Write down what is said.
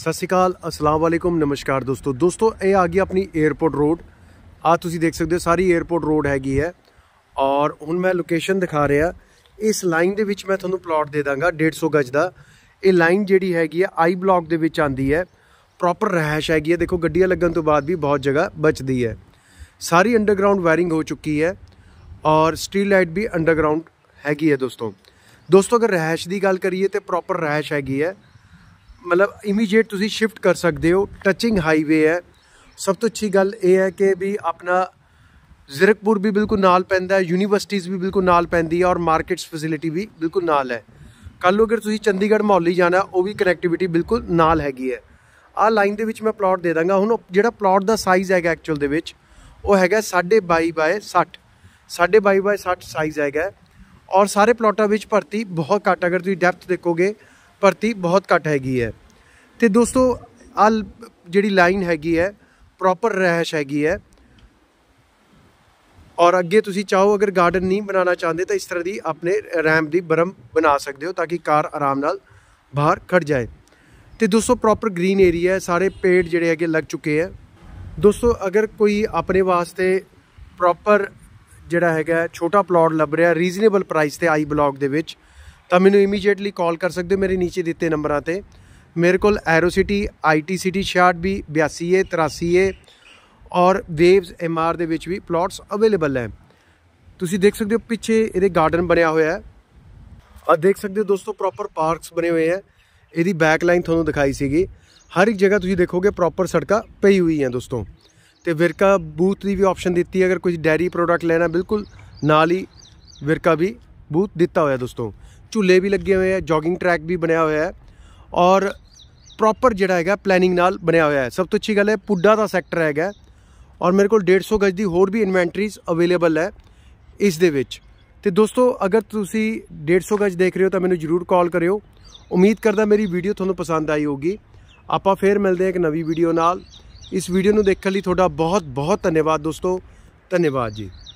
ਸਤਿ ਸ਼੍ਰੀ ਅਕਾਲ ਅਸਲਾਮ ਵਾਲੇਕੁਮ ਨਮਸਕਾਰ ਦੋਸਤੋ ਦੋਸਤੋ ਇਹ ਆ ਗਈ ਆਪਣੀ 에어ਪੋਰਟ ਰੋਡ ਆ ਤੁਸੀਂ ਦੇਖ ਸਕਦੇ ਹੋ ਸਾਰੀ 에어ਪੋਰਟ ਰੋਡ ਹੈਗੀ ਹੈ ਔਰ ਹੁਣ ਮੈਂ ਲੋਕੇਸ਼ਨ ਦਿਖਾ ਰਿਹਾ ਇਸ ਲਾਈਨ ਦੇ ਵਿੱਚ ਮੈਂ ਤੁਹਾਨੂੰ ਪਲਾਟ ਦੇ ਦਾਂਗਾ 150 ਗਜ ਦਾ ਇਹ ਲਾਈਨ ਜਿਹੜੀ ਹੈਗੀ ਹੈ ਆਈ ਬਲਾਕ ਦੇ ਵਿੱਚ ਆਂਦੀ ਹੈ ਪ੍ਰੋਪਰ ਰਹਿਸ਼ ਹੈਗੀ ਹੈ ਦੇਖੋ ਗੱਡੀਆਂ ਲੱਗਣ ਤੋਂ ਬਾਅਦ ਵੀ ਬਹੁਤ ਜਗ੍ਹਾ ਬਚਦੀ ਹੈ ਸਾਰੀ ਅੰਡਰਗਰਾਉਂਡ ਵਾਇਰਿੰਗ ਹੋ ਚੁੱਕੀ ਹੈ ਔਰ ਸਟੀਲ ਲਾਈਟ ਵੀ ਅੰਡਰਗਰਾਉਂਡ ਹੈਗੀ ਹੈ ਦੋਸਤੋ ਦੋਸਤੋ ਅਗਰ ਰਹਿਸ਼ ਦੀ ਗੱਲ ਕਰੀਏ ਤੇ ਪ੍ਰੋਪਰ ਰਹਿਸ਼ ਹੈਗੀ ਹੈ ਮਤਲਬ ਇਮੀਡੀਏਟ ਤੁਸੀਂ ਸ਼ਿਫਟ ਕਰ ਸਕਦੇ ਹੋ ਟੱਚਿੰਗ ਹਾਈਵੇ ਹੈ ਸਭ ਤੋਂ ਅੱਛੀ ਗੱਲ ਇਹ ਹੈ ਕਿ ਵੀ ਆਪਣਾ ਜ਼ੀਰਕਪੁਰ ਵੀ ਬਿਲਕੁਲ ਨਾਲ ਪੈਂਦਾ ਹੈ ਯੂਨੀਵਰਸਿਟੀਆਂ ਵੀ ਬਿਲਕੁਲ ਨਾਲ ਪੈਂਦੀ ਹੈ ਔਰ ਮਾਰਕੀਟਸ ਫੈਸਿਲਿਟੀ ਵੀ ਬਿਲਕੁਲ ਨਾਲ ਹੈ ਕੱਲ ਅਗਰ ਤੁਸੀਂ ਚੰਡੀਗੜ੍ਹ ਮੌਲੀ ਜਾਣਾ ਉਹ ਵੀ ਕਨੈਕਟੀਵਿਟੀ ਬਿਲਕੁਲ ਨਾਲ ਹੈਗੀ ਹੈ ਆ ਲਾਈਨ ਦੇ ਵਿੱਚ ਮੈਂ ਪਲਾਟ ਦੇ ਦਾਂਗਾ ਹੁਣ ਜਿਹੜਾ ਪਲਾਟ ਦਾ ਸਾਈਜ਼ ਹੈਗਾ ਐਕਚੁਅਲ ਦੇ ਵਿੱਚ ਉਹ ਹੈਗਾ 22 ਬਾਈ 60 22 ਬਾਈ 60 ਸਾਈਜ਼ ਹੈਗਾ ਔਰ ਸਾਰੇ ਪਲਾਟਾਂ ਵਿੱਚ ਭਰਤੀ ਬਹੁਤ ਘੱਟ ਅਗਰ ਤੁਸੀਂ ਡੈਪਥ ਦੇਖੋਗੇ ਭਰਤੀ ਬਹੁਤ ਘੱਟ ਹੈਗੀ ਹੈ ਤੇ ਦੋਸਤੋ ਆ ਜਿਹੜੀ ਲਾਈਨ ਹੈਗੀ ਹੈ ਪ੍ਰੋਪਰ ਰਹਿਸ਼ ਹੈਗੀ ਹੈ ਔਰ ਅੱਗੇ ਤੁਸੀਂ ਚਾਹੋ ਅਗਰ ਗਾਰਡਨ ਨਹੀਂ ਬਣਾਉਣਾ ਚਾਹੁੰਦੇ ਤਾਂ ਇਸ ਤਰ੍ਹਾਂ ਦੀ ਆਪਣੇ ਰੈਂਪ ਦੀ ਬਰਮ ਬਣਾ ਸਕਦੇ ਹੋ ਤਾਂ ਕਿ ਕਾਰ ਆਰਾਮ ਨਾਲ ਬਾਹਰ ਖੜ ਜਾਏ ਤੇ ਦੋਸਤੋ ਪ੍ਰੋਪਰ ਗ੍ਰੀਨ ਏਰੀਆ ਹੈ ਸਾਰੇ ਪੇੜ ਜਿਹੜੇ ਹੈਗੇ ਲੱਗ ਚੁੱਕੇ ਆ ਦੋਸਤੋ ਅਗਰ ਕੋਈ ਆਪਣੇ ਵਾਸਤੇ ਪ੍ਰੋਪਰ ਜਿਹੜਾ ਹੈਗਾ ਛੋਟਾ ਪਲਾਟ ਲੱਭ ਰਿਹਾ ਰੀਜ਼ਨੇਬਲ ਪ੍ਰਾਈਸ ਤੇ ਆਈ ਬਲੌਗ ਦੇ ਵਿੱਚ ਤਾਂ ਮੈਨੂੰ ਇਮੀਡੀਏਟਲੀ ਕਾਲ ਕਰ ਸਕਦੇ ਹੋ ਮੇਰੇ ਨੀਚੇ ਦਿੱਤੇ ਨੰਬਰਾਂ ਤੇ ਮੇਰੇ ਕੋਲ Aerocity IT city 66 we 82A 83A ਔਰ ਵੇਵਸ ਐਮਆਰ ਦੇ ਵਿੱਚ ਵੀ ਪਲਾਟਸ ਅਵੇਲੇਬਲ ਹੈ ਤੁਸੀਂ ਦੇਖ ਸਕਦੇ ਹੋ ਪਿੱਛੇ ਇਹਦੇ ਗਾਰਡਨ ਬਣਿਆ ਹੋਇਆ ਹੈ ਔਰ ਦੇਖ ਸਕਦੇ ਹੋ ਦੋਸਤੋ ਪ੍ਰੋਪਰ ਪਾਰਕਸ ਬਣੇ ਹੋਏ ਹੈ ਇਹਦੀ ਬੈਕ ਲਾਈਨ ਤੁਹਾਨੂੰ ਦਿਖਾਈ ਸੀਗੀ ਹਰ ਇੱਕ ਜਗ੍ਹਾ ਤੁਸੀਂ ਦੇਖੋਗੇ ਪ੍ਰੋਪਰ ਸੜਕਾਂ ਪਈ ਹੋਈ ਹੈ ਦੋਸਤੋ ਤੇ ਵਿਰਕਾ ਬੂਥ ਦੀ ਵੀ ਆਪਸ਼ਨ ਦਿੱਤੀ ਹੈ ਅਗਰ ਕੋਈ ਡੈਰੀ ਪ੍ਰੋਡਕਟ ਲੈਣਾ ਬਿਲਕੁਲ ਨਾਲ ਹੀ ਵਿਰਕਾ ਵੀ ਬੂਥ ਦਿੱਤਾ ਹੋਇਆ ਦੋਸਤੋ ਝੂਲੇ ਵੀ ਲੱਗੇ ਹੋਏ ਆ ਜੋਗਿੰਗ ਟਰੈਕ ਵੀ ਬਣਿਆ ਹੋਇਆ ਹੈ ਔਰ ਪ੍ਰੋਪਰ ਜਿਹੜਾ ਹੈਗਾ ਪਲੈਨਿੰਗ ਨਾਲ ਬਣਿਆ ਹੋਇਆ ਹੈ ਸਭ ਤੋਂ ਅੱਛੀ ਗੱਲ ਹੈ ਪੁੱਡਾ ਦਾ ਸੈਕਟਰ ਹੈਗਾ ਔਰ ਮੇਰੇ ਕੋਲ 150 ਗਜ ਦੀ ਹੋਰ ਵੀ ਇਨਵੈਂਟਰੀਜ਼ ਅਵੇਲੇਬਲ ਹੈ ਇਸ ਦੇ ਵਿੱਚ ਤੇ ਦੋਸਤੋ ਅਗਰ ਤੁਸੀਂ 150 ਗਜ ਦੇਖ ਰਹੇ ਹੋ ਤਾਂ ਮੈਨੂੰ ਜਰੂਰ ਕਾਲ ਕਰਿਓ ਉਮੀਦ ਕਰਦਾ ਮੇਰੀ ਵੀਡੀਓ ਤੁਹਾਨੂੰ ਪਸੰਦ ਆਈ ਹੋਗੀ ਆਪਾਂ ਫੇਰ ਮਿਲਦੇ ਹਾਂ ਇੱਕ ਨਵੀਂ ਵੀਡੀਓ ਨਾਲ ਇਸ ਵੀਡੀਓ ਨੂੰ ਦੇਖਣ ਲਈ ਤੁਹਾਡਾ ਬਹੁਤ ਬਹੁਤ ਧੰਨਵਾਦ ਦੋਸਤੋ ਧੰਨਵਾਦ ਜੀ